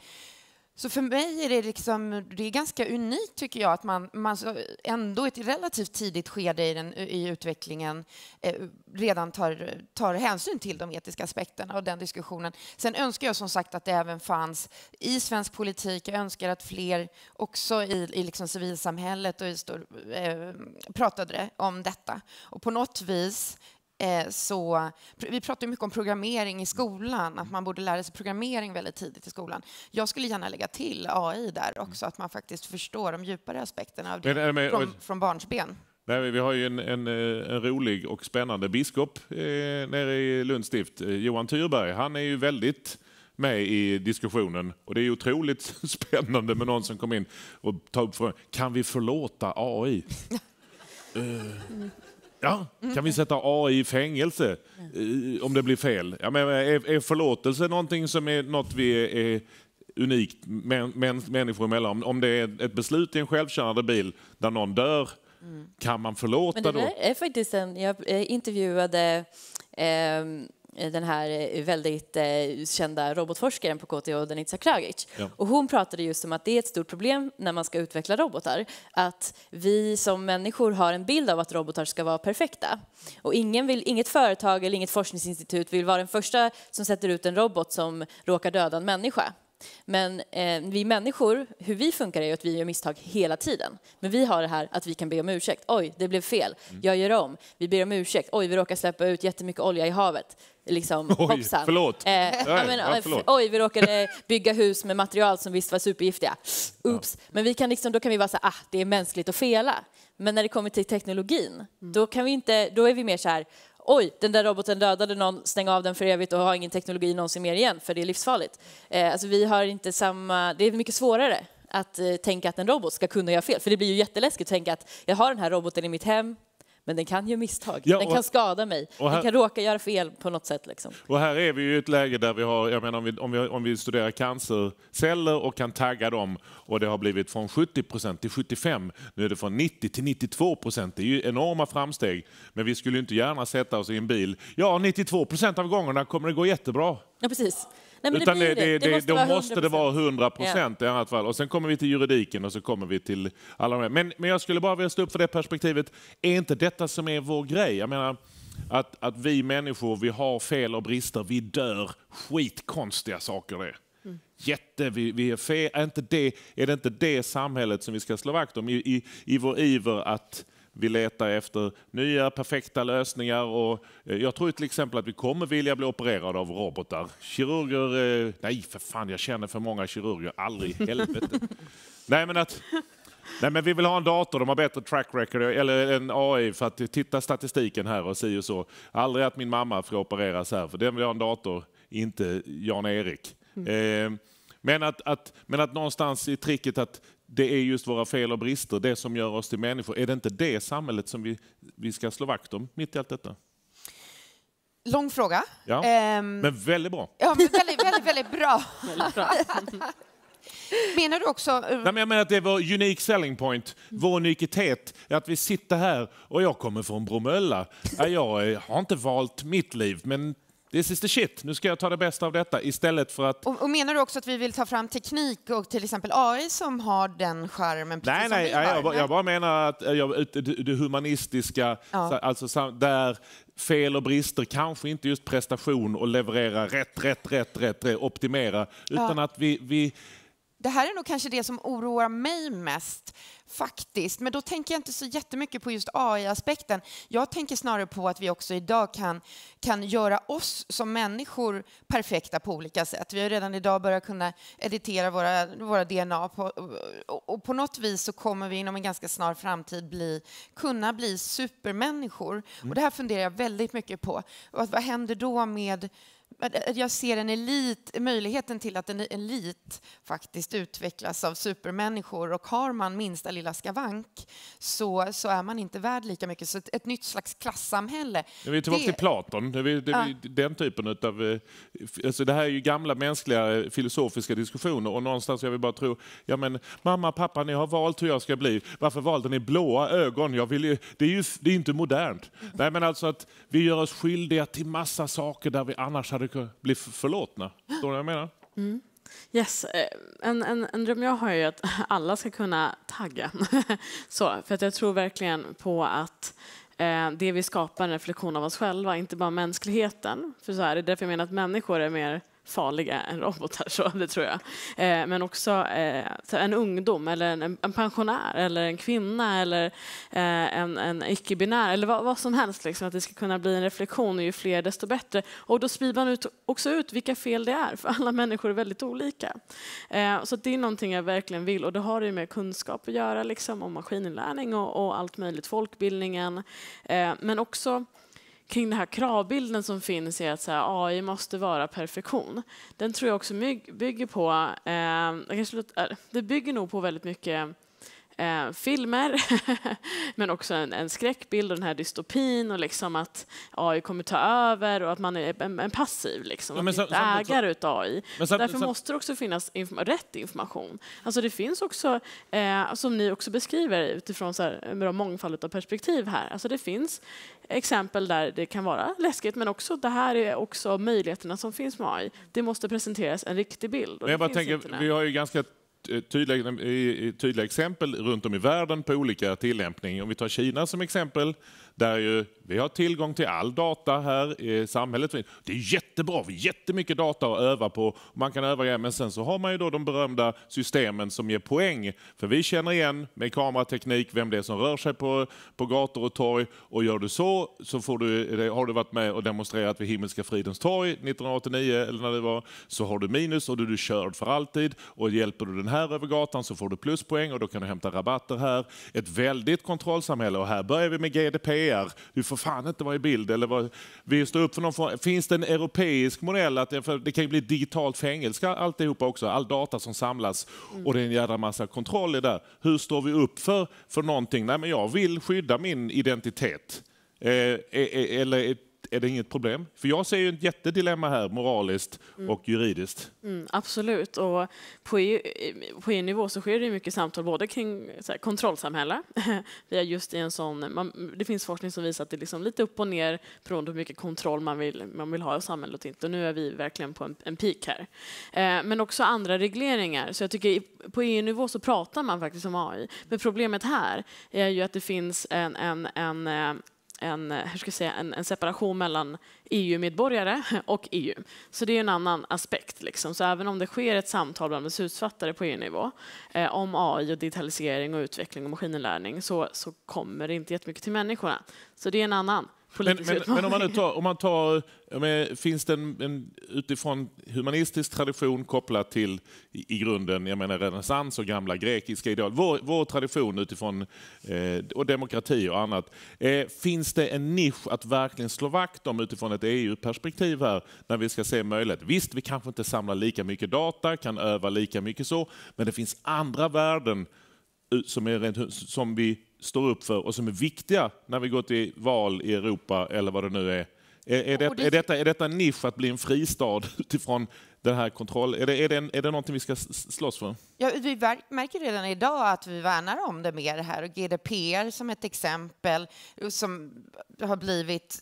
Så för mig är det, liksom, det är ganska unikt, tycker jag, att man, man ändå i ett relativt tidigt skede i, den, i utvecklingen eh, redan tar, tar hänsyn till de etiska aspekterna och den diskussionen. Sen önskar jag som sagt att det även fanns i svensk politik. Jag önskar att fler också i, i liksom civilsamhället och i stor, eh, pratade om detta. Och på något vis Eh, så, vi pratar mycket om programmering i skolan, att man borde lära sig programmering väldigt tidigt i skolan. Jag skulle gärna lägga till AI där mm. också, att man faktiskt förstår de djupare aspekterna av det men, men, från, från barnsben. Nej, vi har ju en, en, eh, en, rolig och spännande biskop eh, nere i Lunds stift, eh, Johan Tyrberg. Han är ju väldigt med i diskussionen och det är otroligt spännande med någon som kommer in och tar upp frågan, kan vi förlåta AI? uh. Ja, kan vi sätta AI i fängelse eh, om det blir fel? Ja, men eh, är, är förlåtelse någonting som är något vi är unikt män, män, människor emellan? Om det är ett beslut i en självkörande bil där någon dör, kan man förlåta Men det då? Är faktiskt en, jag eh, intervjuade eh, Eh, den här eh, väldigt eh, kända robotforskaren på KTH, Denica Kragic. Ja. Och hon pratade just om att det är ett stort problem när man ska utveckla robotar, att vi som människor har en bild av att robotar ska vara perfekta. Och ingen vill, inget företag eller inget forskningsinstitut vill vara den första som sätter ut en robot som råkar döda en människa. Men eh, vi människor, hur vi funkar är ju att vi gör misstag hela tiden. Men vi har det här att vi kan be om ursäkt. Oj, det blev fel. Mm. Jag gör om. Vi ber om ursäkt. Oj, vi råkar släppa ut jättemycket olja i havet. Liksom, oj, hoppsan. förlåt. Eh, Nej, men, ja, förlåt. Oj, vi råkade bygga hus med material som visst var supergiftiga. Oops. Ja. Men vi kan liksom, då kan vi vara så här, ah, det är mänskligt att fela. Men när det kommer till teknologin, mm. då, kan vi inte, då är vi mer så här, oj, den där roboten dödade någon, stäng av den för evigt och ha ingen teknologi någonsin mer igen för det är livsfarligt. Eh, alltså vi har inte samma, det är mycket svårare att eh, tänka att en robot ska kunna göra fel, för det blir ju jätteläskigt att tänka att jag har den här roboten i mitt hem, men den kan ju misstag. Ja, den kan skada mig. Här, den kan råka göra fel på något sätt. Liksom. Och här är vi ju i ett läge där vi har, jag menar om vi, om vi, om vi studerar cancerceller och kan tagga dem och det har blivit från 70 till 75, nu är det från 90 till 92 procent. Det är ju enorma framsteg. Men vi skulle inte gärna sätta oss i en bil. Ja, 92 procent av gångerna kommer det gå jättebra. Ja, precis. Nej, men Utan det, det, det, måste då måste det vara 100 procent ja. i annat fall. Och sen kommer vi till juridiken och så kommer vi till alla de här. Men, men jag skulle bara vilja stå upp för det perspektivet. Är inte detta som är vår grej? Jag menar, att, att vi människor, vi har fel och brister, vi dör. Skitkonstiga saker det mm. Jätte, vi, vi är fel. Är, inte det, är det inte det samhället som vi ska slå vakt om i, i, i vår iver att vi letar efter nya perfekta lösningar och eh, jag tror till exempel att vi kommer vilja bli opererade av robotar. Kirurger, eh, nej för fan jag känner för många kirurger, aldrig i helvete. nej men att Nej, men vi vill ha en dator, de har bättre track record, eller en AI för att titta statistiken här och si och så. Aldrig att min mamma får opereras här, för den vill ha en dator, inte Jan-Erik. Mm. Eh, men, att, att, men att någonstans i tricket att det är just våra fel och brister, det som gör oss till människor. Är det inte det samhället som vi, vi ska slå vakt om mitt i allt detta? Lång fråga. Ja, um, men väldigt bra. Ja, men väldigt, väldigt, väldigt bra. Menar du också... Eh, Nej, men jag menar att det är vår unique selling point, vår unikitet, att vi sitter här och jag kommer från Bromölla. Jag eh, har inte valt mitt liv, men this is the shit, nu ska jag ta det bästa av detta istället för att... Och, och menar du också att vi vill ta fram teknik och till exempel AI som har den skärmen nej, nej, Nej, jag, bara, jag bara menar att eh, jag, det, humanistiska, ja. alltså där fel och brister, kanske inte just prestation och leverera rätt, rätt, rätt, rätt, rätt optimera, utan ja. att vi, vi det här är nog kanske det som oroar mig mest faktiskt, men då tänker jag inte så jättemycket på just AI-aspekten. Jag tänker snarare på att vi också idag kan, kan göra oss som människor perfekta på olika sätt. Vi har redan idag börjat kunna editera våra, våra DNA på, och på något vis så kommer vi inom en ganska snar framtid bli, kunna bli supermänniskor. Mm. Och det här funderar jag väldigt mycket på. Vad, vad händer då med jag ser en elit, möjligheten till att en elit faktiskt utvecklas av supermänniskor och har man minsta lilla skavank så, så är man inte värd lika mycket. Så ett, ett nytt slags klassamhälle. Ja, vi är tillbaka det... till Platon, det, det, ja. den typen av... Eh, alltså det här är ju gamla mänskliga eh, filosofiska diskussioner och någonstans jag vill bara tro, ja men mamma, pappa, ni har valt hur jag ska bli. Varför valde ni blåa ögon? Jag vill ju, det är ju det är inte modernt. Mm. Nej men alltså att vi gör oss skyldiga till massa saker där vi annars hade kunnat bli förlåtna. Förstår du vad jag menar? Mm. Yes. Eh, en, en, en dröm jag har är att alla ska kunna tagga. Så, för att jag tror verkligen på att eh, det vi skapar en reflektion av oss själva, inte bara mänskligheten. För så här, det är därför jag menar att människor är mer farliga än robotar, så det tror jag. Eh, men också eh, en ungdom, eller en, en, pensionär, eller en kvinna, eller eh, en, en icke-binär, eller vad, vad, som helst. Liksom, att det ska kunna bli en reflektion, och ju fler desto bättre. Och då sprider man ut, också ut vilka fel det är, för alla människor är väldigt olika. Eh, så det är någonting jag verkligen vill, och det har ju med kunskap att göra, liksom, om maskininlärning och, och allt möjligt, folkbildningen. Eh, men också kring den här kravbilden som finns i att så här, AI måste vara perfektion. Den tror jag också bygger på, eh, det bygger nog på väldigt mycket eh, filmer, men också en, en, skräckbild och den här dystopin och liksom att AI kommer ta över och att man är en, en passiv liksom, ja, men inte ägare utav AI. Men samt, Därför samt, måste det också finnas inform rätt information. Alltså det finns också, eh, som ni också beskriver utifrån så här, en bra mångfald av perspektiv här, alltså det finns exempel där det kan vara läskigt men också det här är också möjligheterna som finns med AI. Det måste presenteras en riktig bild. Men jag bara tänker, vi har ju ganska tydliga, tydliga exempel runt om i världen på olika tillämpning. Om vi tar Kina som exempel där ju vi har tillgång till all data här i samhället. Det är jättebra, vi har jättemycket data att öva på. Man kan öva igen, men sen så har man ju då de berömda systemen som ger poäng. För vi känner igen med kamerateknik vem det är som rör sig på, på gator och torg. Och gör du så, så får du, har du varit med och demonstrerat vid Himmelska fridens torg 1989, eller när det var, så har du minus och då är du körd för alltid. Och hjälper du den här över gatan så får du pluspoäng och då kan du hämta rabatter här. Ett väldigt kontrollsamhälle och här börjar vi med GDP. PR. Du får fan inte vara i bild. Eller vad, vi står upp för någon form. Finns det en europeisk modell? Att det, för det kan ju bli digitalt fängelse alltihopa också. All data som samlas mm. och det är en jädra massa kontroller där. Hur står vi upp för, för någonting? Nej, men jag vill skydda min identitet. Eh, eh, eh eller är det inget problem? För jag ser ju ett jättedilemma här, moraliskt mm. och juridiskt. Mm, absolut, och på EU-nivå e så sker det mycket samtal både kring så här, kontrollsamhälle, vi är just i en sån, man, det finns forskning som visar att det är liksom lite upp och ner beroende på hur mycket kontroll man vill, man vill ha av samhället och inte, och nu är vi verkligen på en, en peak här. Eh, men också andra regleringar, så jag tycker på EU-nivå så pratar man faktiskt om AI, men problemet här är ju att det finns en, en, en eh, en, eh, hur ska jag säga, en, en separation mellan EU-medborgare och EU. Så det är en annan aspekt. Liksom. Så även om det sker ett samtal bland beslutsfattare på EU-nivå eh, om AI och digitalisering och utveckling och maskininlärning så, så kommer det inte jättemycket till människorna. Så det är en annan men, men, men, om man nu tar, om man tar men, finns det en, en, utifrån humanistisk tradition kopplat till i, i grunden jag menar renässans och gamla grekiska ideal, vår, vår tradition utifrån eh, och demokrati och annat. Eh, finns det en nisch att verkligen slå vakt om utifrån ett EU-perspektiv här när vi ska se möjlighet? Visst, vi kanske inte samlar lika mycket data, kan öva lika mycket så, men det finns andra värden som, är, som vi står upp för och som är viktiga när vi går till val i Europa eller vad det nu är. Är, är, det, är, detta, är detta en nisch att bli en fristad utifrån den här kontroll... Är det, är, det en, är det någonting vi ska slåss för? Ja, vi märker redan idag att vi värnar om det mer här. Och GDPR som ett exempel eh, som har blivit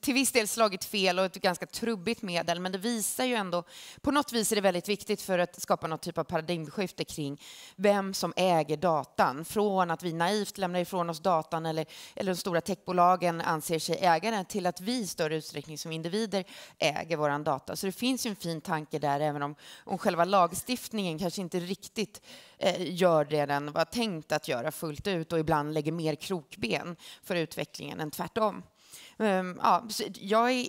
till viss del slagit fel och ett ganska trubbigt medel. Men det visar ju ändå... På något vis är det väldigt viktigt för att skapa något typ av paradigmskifte kring vem som äger datan. Från att vi naivt lämnar ifrån oss datan eller, eller de stora techbolagen anser sig äga den till att vi i större utsträckning som individer äger vår data. Så det finns ju en fin tanke saker där, även om, om själva lagstiftningen kanske inte riktigt eh, gör det den var tänkt att göra fullt ut och ibland lägger mer krokben för utvecklingen än tvärtom. Um, ja, jag är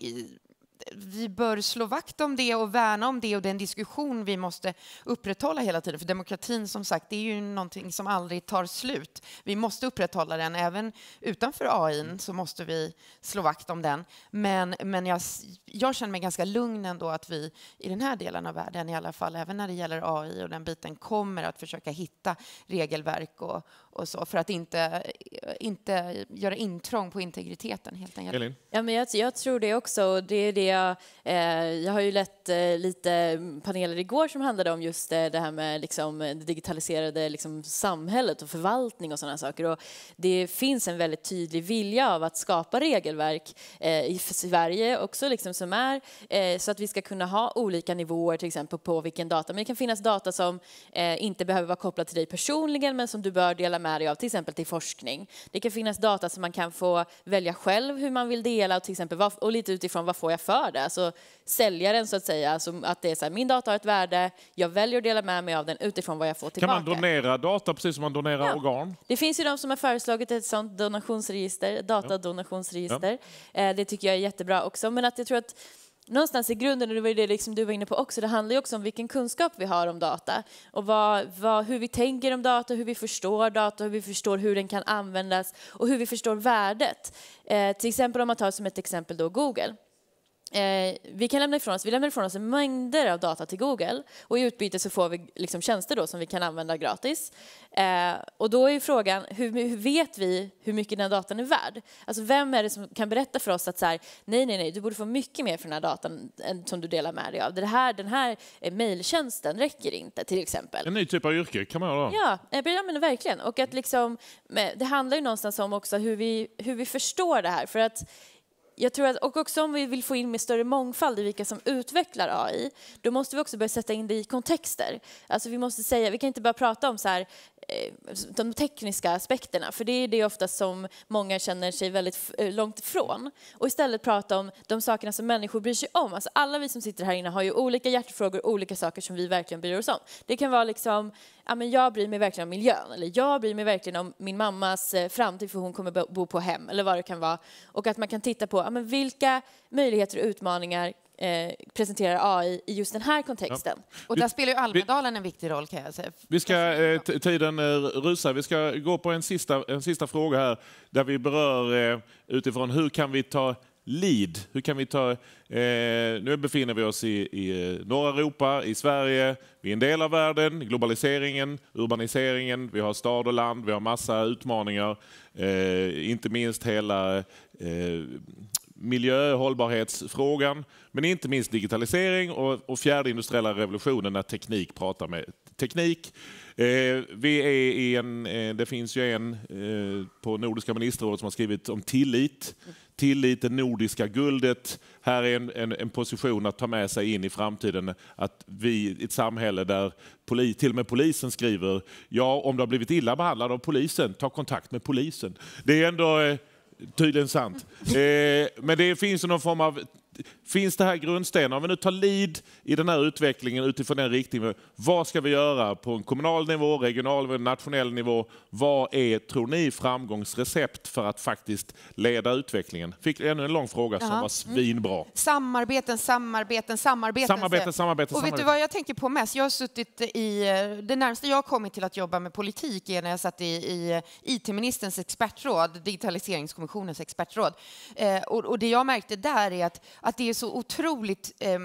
vi bör slå vakt om det och värna om det och den diskussion vi måste upprätthålla hela tiden. För demokratin som sagt, det är ju någonting som aldrig tar slut. Vi måste upprätthålla den, även utanför AI så måste vi slå vakt om den. Men, men jag, jag känner mig ganska lugn ändå att vi i den här delen av världen i alla fall, även när det gäller AI och den biten, kommer att försöka hitta regelverk och, och så för att inte, inte göra intrång på integriteten helt enkelt. Elin? Ja, men jag, jag tror det också. Det är det jag, eh, jag har ju lett eh, lite paneler igår som handlade om just eh, det här med liksom, det digitaliserade liksom, samhället och förvaltning och sådana saker. Och det finns en väldigt tydlig vilja av att skapa regelverk eh, i Sverige också liksom, som är eh, så att vi ska kunna ha olika nivåer till exempel på vilken data. Men det kan finnas data som eh, inte behöver vara kopplad till dig personligen men som du bör dela med med dig av, till exempel till forskning. Det kan finnas data som man kan få välja själv hur man vill dela och, till exempel, och lite utifrån vad får jag för det? Alltså säljaren så att säga, alltså att det är så här, min data har ett värde, jag väljer att dela med mig av den utifrån vad jag får tillbaka. Kan man donera data precis som man donerar ja. organ? Det finns ju de som har föreslagit ett sånt donationsregister, datadonationsregister. Ja. Eh, det tycker jag är jättebra också, men att jag tror att någonstans i grunden, och det var ju det liksom du var inne på också, det handlar ju också om vilken kunskap vi har om data och vad, vad, hur vi tänker om data, hur vi förstår data, hur vi förstår hur den kan användas och hur vi förstår värdet. Eh, till exempel om man tar som ett exempel då Google. Eh, vi kan lämna ifrån oss, vi lämnar ifrån oss mängder av data till Google och i utbyte så får vi liksom tjänster då som vi kan använda gratis. Eh, och då är frågan, hur, hur, vet vi hur mycket den här datan är värd? Alltså vem är det som kan berätta för oss att så här, nej, nej, nej, du borde få mycket mer för den här datan än, som du delar med dig av. Det här, den här eh, mejltjänsten räcker inte, till exempel. En ny typ av yrke kan man göra. Ja, ja eh, men verkligen. Och att liksom, eh, det handlar ju någonstans om också hur vi, hur vi förstår det här. För att jag tror att, och också om vi vill få in mer större mångfald i vilka som utvecklar AI, då måste vi också börja sätta in det i kontexter. Alltså vi måste säga, vi kan inte bara prata om så här, Eh, de tekniska aspekterna, för det är det ofta som många känner sig väldigt eh, långt ifrån. Och istället prata om de sakerna som människor bryr sig om. Alltså alla vi som sitter här inne har ju olika hjärtefrågor, och olika saker som vi verkligen bryr oss om. Det kan vara liksom, ja men jag bryr mig verkligen om miljön, eller jag bryr mig verkligen om min mammas eh, framtid för hon kommer bo på hem, eller vad det kan vara. Och att man kan titta på, ja men vilka möjligheter och utmaningar eh, presenterar AI i just den här kontexten. Ja. Och där spelar ju Almedalen vi, en viktig roll kan jag säga. Vi ska, eh, tiden eh, rusar. Vi ska gå på en sista, en sista fråga här där vi berör eh, utifrån hur kan vi ta lead? Hur kan vi ta... Eh, nu befinner vi oss i, i eh, norra Europa, i Sverige, vi är en del av världen, globaliseringen, urbaniseringen, vi har stad och land, vi har massa utmaningar. Eh, inte minst hela eh, miljöhållbarhetsfrågan, men inte minst digitalisering och, och fjärde industriella revolutionen när teknik pratar med teknik. Eh, vi är i en, eh, det finns ju en eh, på Nordiska ministerrådet som har skrivit om tillit. Tillit, det nordiska guldet. Här är en, en, en, position att ta med sig in i framtiden. Att vi i ett samhälle där poli, till och med polisen skriver ja, om du har blivit illa behandlad av polisen, ta kontakt med polisen. Det är ändå eh, Tydligen sant. Eh, men det finns någon form av finns det här grundstenar? Om vi nu tar lid i den här utvecklingen utifrån den riktningen, vad ska vi göra på en kommunal nivå, regional nivå, nationell nivå? Vad är, tror ni, framgångsrecept för att faktiskt leda utvecklingen? Fick ännu en lång fråga som Jaha. var mm. svinbra. Mm. Samarbeten, samarbeten, samarbeten. Samarbete, samarbete, Och samarbete. vet du vad jag tänker på mest? Jag har suttit i, eh, det närmaste jag har kommit till att jobba med politik är när jag satt i, i eh, IT-ministerns expertråd, digitaliseringskommissionens expertråd. Eh, och, och det jag märkte där är att att det är så otroligt eh,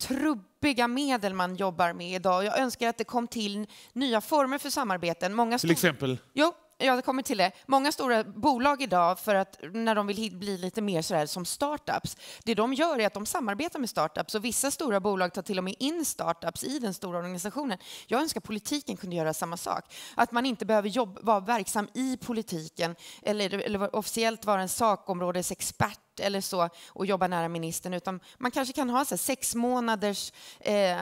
trubbiga medel man jobbar med idag. Jag önskar att det kom till nya former för samarbeten. Många till exempel? Jo, jag kommer till det. Många stora bolag idag, för att när de vill bli lite mer sådär som startups, det de gör är att de samarbetar med startups och vissa stora bolag tar till och med in startups i den stora organisationen. Jag önskar politiken kunde göra samma sak. Att man inte behöver jobba, vara verksam i politiken eller, eller officiellt vara en sakområdesexpert eller så och jobba nära ministern, utan man kanske kan ha så sex månaders eh,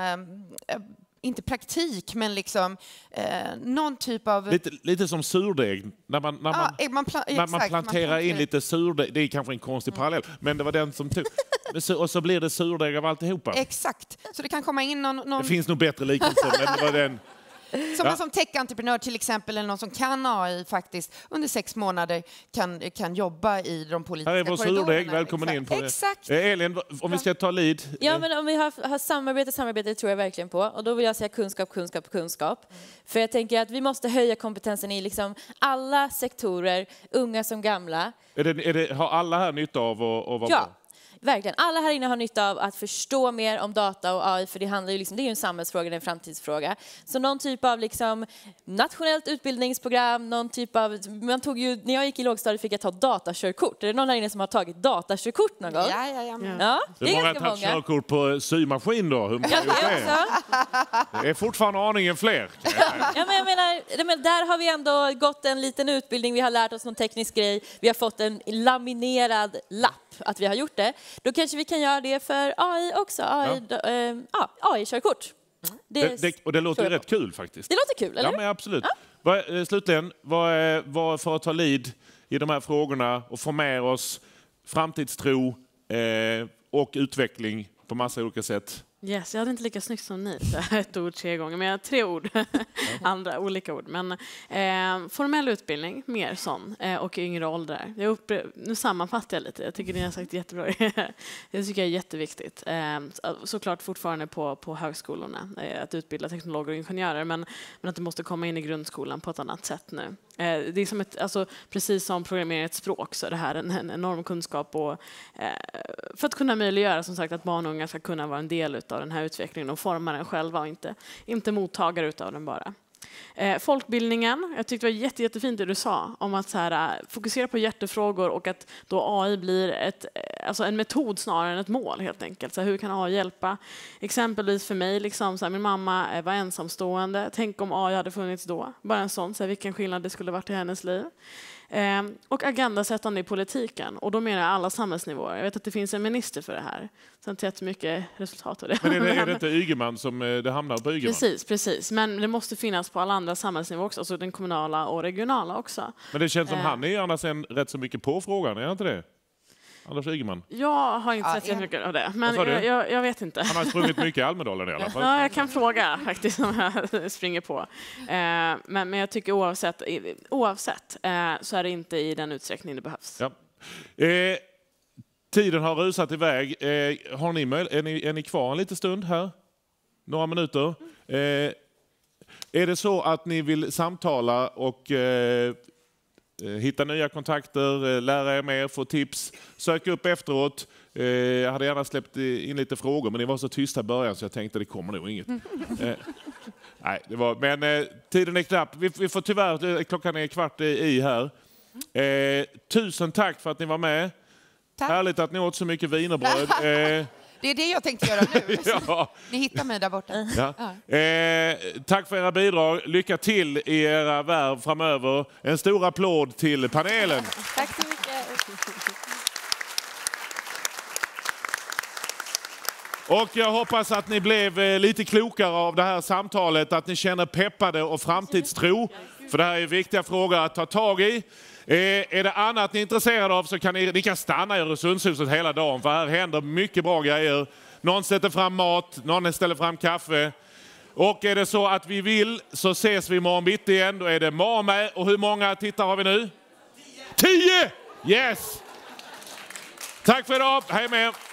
inte praktik, men liksom eh, någon typ av... Lite, lite som surdeg, när man, när man, eh, man, pla när exakt, man planterar man in lite surdeg. Det är kanske en konstig mm. parallell, men det var den som tog. och så blir det surdeg av alltihopa. Exakt, så det kan komma in någon... någon... Det finns nog bättre liknelser, men det var den... Som man som tech-entreprenör till exempel, eller någon som kan AI faktiskt, under sex månader kan, kan jobba i de politiska korridorerna. Här är vår surdeg, välkommen in på Exakt. det. Eh, Elin, om vi ska ta lead. Ja, eh. men om vi har, har samarbete, samarbete tror jag verkligen på. Och då vill jag säga kunskap, kunskap, kunskap. Mm. För jag tänker att vi måste höja kompetensen i liksom alla sektorer, unga som gamla. Är det, är det, har alla här nytta av att, att vara ja. På? verkligen, alla här inne har nytta av att förstå mer om data och AI, för det, handlar ju liksom, det är ju en samhällsfråga, en framtidsfråga. Så någon typ av liksom nationellt utbildningsprogram, någon typ av, man tog ju, när jag gick i lågstadiet fick jag ta datakörkort. Är det någon här inne som har tagit datakörkort någon gång? Ja, ja, ja. Men. ja det är Hur många har tagit körkort på symaskin då? Hur många har gjort det? Det är fortfarande aningen fler. ja, men jag menar, där har vi ändå gått en liten utbildning, vi har lärt oss någon teknisk grej, vi har fått en laminerad lapp att vi har gjort det, då kanske vi kan göra det för AI också, AI-körkort. AI, ja. Eh, AI ah, mm. Det, det, och det låter ju rätt kul faktiskt. Det låter kul, eller Ja, men absolut. Ja. Vad, eh, slutligen, vad, eh, vad för att ta lid i de här frågorna och få med oss framtidstro eh, och utveckling på massa olika sätt Yes, jag hade inte lika snyggt som ni, ett ord tre gånger, men jag har tre ord, andra olika ord. Men eh, formell utbildning, mer sån, eh, och yngre åldrar. Jag uppre- nu sammanfattar jag lite, jag tycker ni har sagt jättebra. det tycker jag är jätteviktigt. Eh, såklart fortfarande på, på högskolorna, eh, att utbilda teknologer och ingenjörer, men, men att det måste komma in i grundskolan på ett annat sätt nu. Eh, det är som ett, alltså, precis som programmering är ett språk så är det här en, en enorm kunskap och, eh, för att kunna möjliggöra som sagt att barn och unga ska kunna vara en del av den här utvecklingen. De formar den själva och inte, inte mottagare utav den bara. Eh, folkbildningen, jag tyckte det var jätte, jättefint det du sa om att så här, eh, fokusera på hjärtefrågor och att då AI blir ett, eh, alltså en metod snarare än ett mål helt enkelt. Så här, hur kan AI hjälpa? Exempelvis för mig, liksom, så här, min mamma eh, var ensamstående. Tänk om AI hade funnits då. Bara en sån, så här, vilken skillnad det skulle varit i hennes liv. Ehm, och agendasättande i politiken, och då menar jag alla samhällsnivåer. Jag vet att det finns en minister för det här. Sen inte jättemycket resultat av det. Men är det, är det inte Ygeman som eh, det hamnar på Ygeman? Precis, precis. Men det måste finnas på alla andra samhällsnivåer också, alltså den kommunala och regionala också. Men det känns som eh. han är annars en, rätt så mycket på frågan, är han inte det? Anders Ygeman? Jag har inte ja, sett så mycket av det, men jag, jag, jag, vet inte. Han har sprungit mycket i Almedalen i alla fall. Ja, jag kan fråga faktiskt om jag springer på. Eh, men, men jag tycker oavsett, oavsett eh, så är det inte i den utsträckning det behövs. Ja. Eh, tiden har rusat iväg. Eh, har ni, är, ni, är ni kvar en liten stund här? Några minuter? Eh, är det så att ni vill samtala och eh, Eh, hitta nya kontakter, eh, lära er mer, få tips, sök upp efteråt. Eh, jag hade gärna släppt in lite frågor, men ni var så tysta i början så jag tänkte det kommer nog inget. Nej, det var, men tiden är knapp. Vi, vi får tyvärr, klockan är kvart i här. tusen tack för att ni var med. Tack. Härligt att ni åt så mycket wienerbröd. Det är det jag tänkte göra nu. ja. Ni hittar mig där borta. Ja. Ja. Eh, tack för era bidrag. Lycka till i era värv framöver. En stor applåd till panelen. Tack så mycket. Och jag hoppas att ni blev eh, lite klokare av det här samtalet, att ni känner peppade och framtidstro. För det här är viktiga frågor att ta tag i. Eh, är det annat ni är intresserade av så kan ni, ni kan stanna i Öresundshuset hela dagen för här händer mycket bra grejer. Någon sätter fram mat, någon ställer fram kaffe. Och är det så att vi vill så ses vi imorgon bitti igen. Då är det Mame. Och hur många tittare har vi nu? Tio! Tio! Yes! Tack för idag. Hej med er.